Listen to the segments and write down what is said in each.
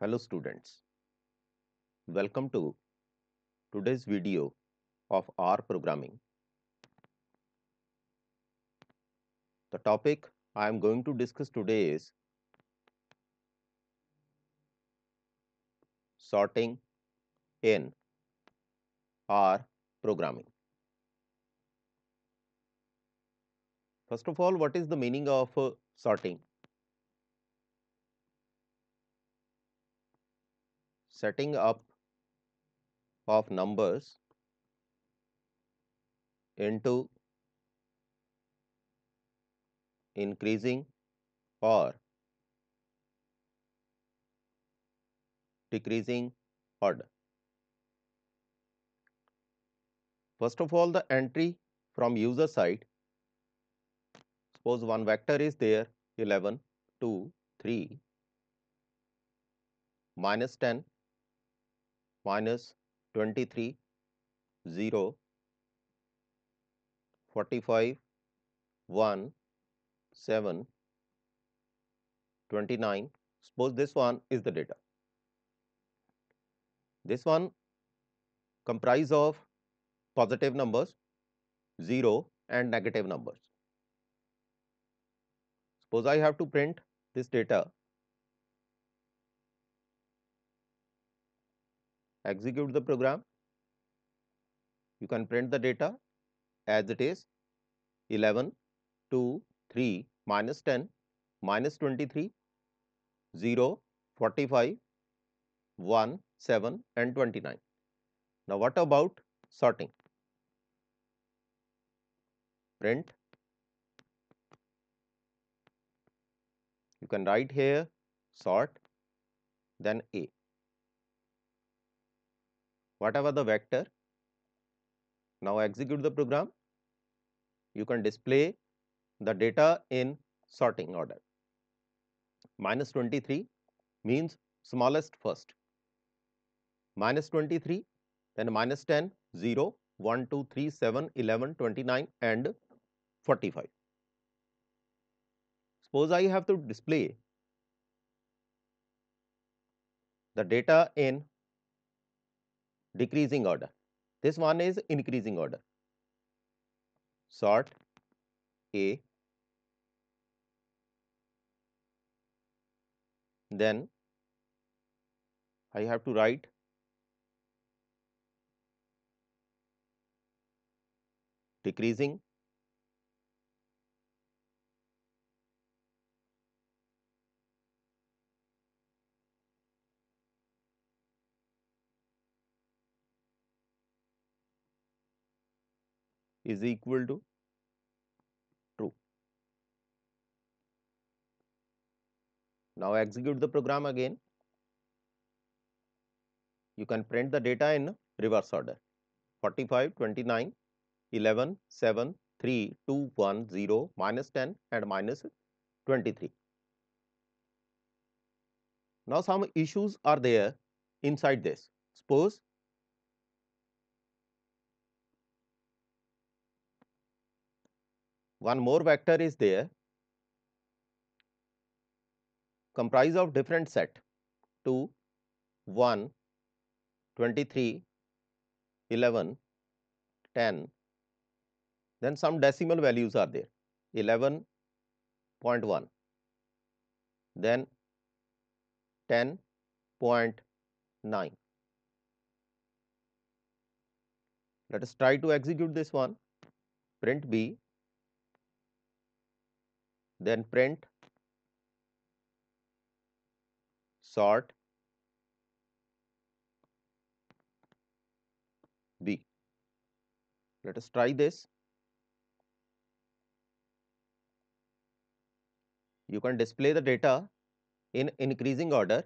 Hello students, welcome to today's video of R programming. The topic I am going to discuss today is sorting in R programming. First of all, what is the meaning of uh, sorting? setting up of numbers into increasing or decreasing order. First of all, the entry from user side, suppose one vector is there 11, 2, 3, minus 10, minus 23 0 45 1 7 29 suppose this one is the data this one comprise of positive numbers 0 and negative numbers suppose i have to print this data execute the program you can print the data as it is 11 2 3 minus 10 minus 23 0 45 1 7 and 29 now what about sorting print you can write here sort then a whatever the vector. Now, execute the program. You can display the data in sorting order. Minus 23 means smallest first. Minus 23, then minus 10, 0, 1, 2, 3, 7, 11, 29 and 45. Suppose I have to display the data in decreasing order. This one is increasing order. Sort A, then I have to write decreasing is equal to true. Now, execute the program again. You can print the data in reverse order 45, 29, 11, 7, 3, 2, 1, 0, minus 10 and minus 23. Now, some issues are there inside this. Suppose one more vector is there comprised of different set 2, 1, 23, 11, 10, then some decimal values are there 11.1, then 10.9. Let us try to execute this one print b then print sort b let us try this you can display the data in increasing order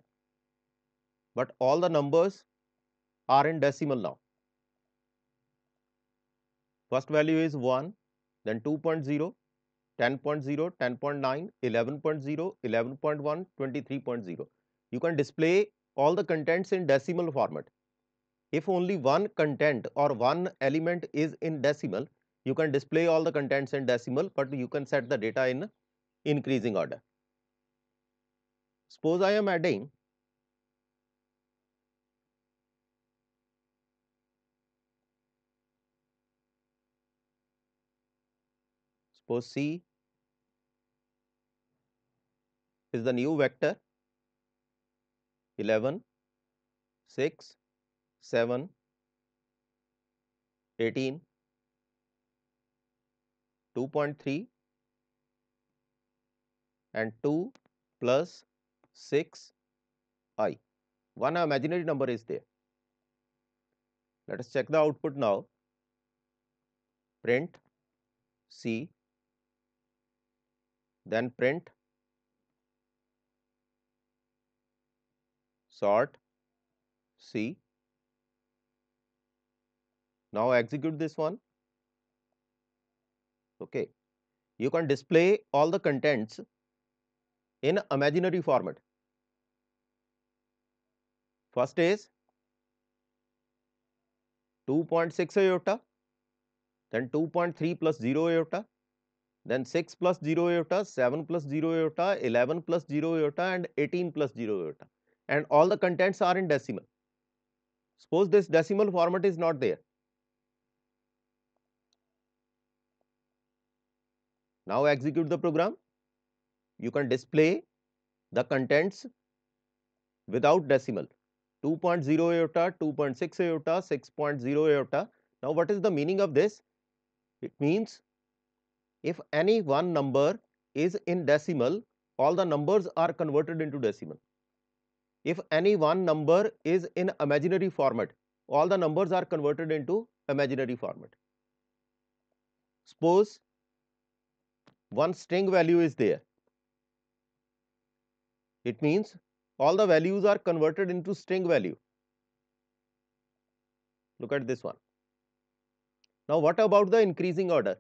but all the numbers are in decimal now first value is 1 then 2.0 10.0, 10.9, 11.0, 11.1, 23.0. You can display all the contents in decimal format. If only one content or one element is in decimal, you can display all the contents in decimal, but you can set the data in increasing order. Suppose I am adding suppose C is the new vector 11, 6, 7, 18, 2.3 and 2 plus 6 i. One imaginary number is there. Let us check the output now. Print C, then print sort C. Now, execute this one. Okay. You can display all the contents in imaginary format. First is 2.6 iota, then 2.3 plus 0 iota, then 6 plus 0 iota, 7 plus 0 iota, 11 plus 0 iota and 18 plus 0 iota and all the contents are in decimal. Suppose this decimal format is not there. Now execute the program. You can display the contents without decimal 2.0 iota, 2.6 iota, 6.0 iota. Now, what is the meaning of this? It means if any one number is in decimal, all the numbers are converted into decimal if any one number is in imaginary format, all the numbers are converted into imaginary format. Suppose one string value is there. It means all the values are converted into string value. Look at this one. Now, what about the increasing order?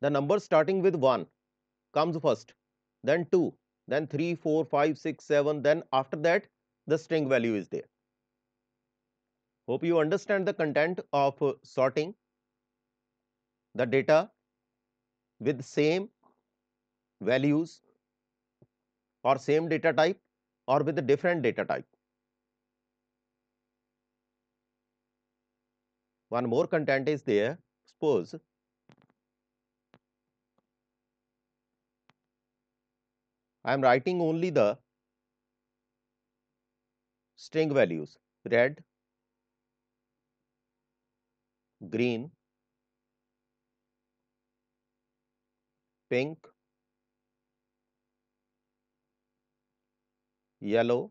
The number starting with 1 comes first, then 2, then 3, 4, 5, 6, 7, then after that the string value is there. Hope you understand the content of uh, sorting the data with same values or same data type or with a different data type. One more content is there. Suppose I am writing only the string values red, green, pink, yellow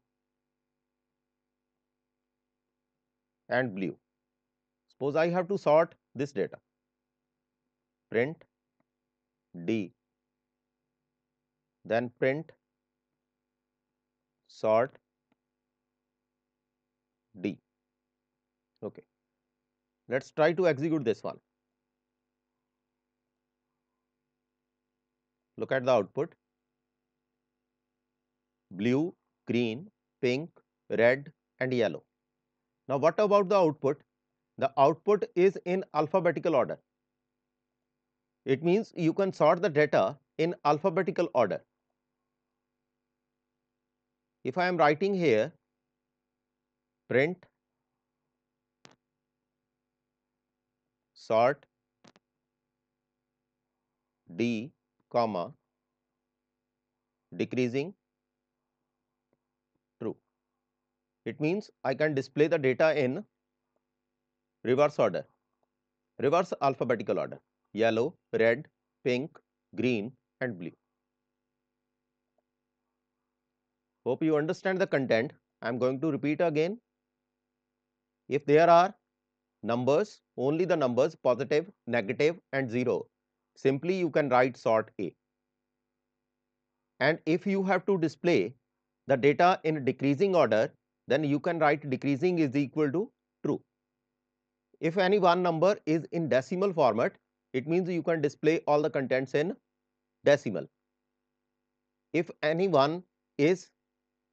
and blue. Suppose I have to sort this data print D then print sort d. Okay. Let us try to execute this one. Look at the output blue, green, pink, red and yellow. Now, what about the output? The output is in alphabetical order. It means you can sort the data in alphabetical order if I am writing here print sort d comma decreasing true. It means I can display the data in reverse order, reverse alphabetical order yellow, red, pink, green and blue. Hope you understand the content. I am going to repeat again. If there are numbers, only the numbers positive, negative and 0, simply you can write sort A. And if you have to display the data in decreasing order, then you can write decreasing is equal to true. If any one number is in decimal format, it means you can display all the contents in decimal. If any one is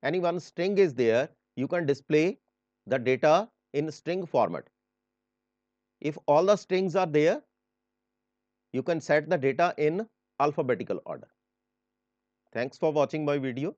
any one string is there, you can display the data in string format. If all the strings are there, you can set the data in alphabetical order. Thanks for watching my video.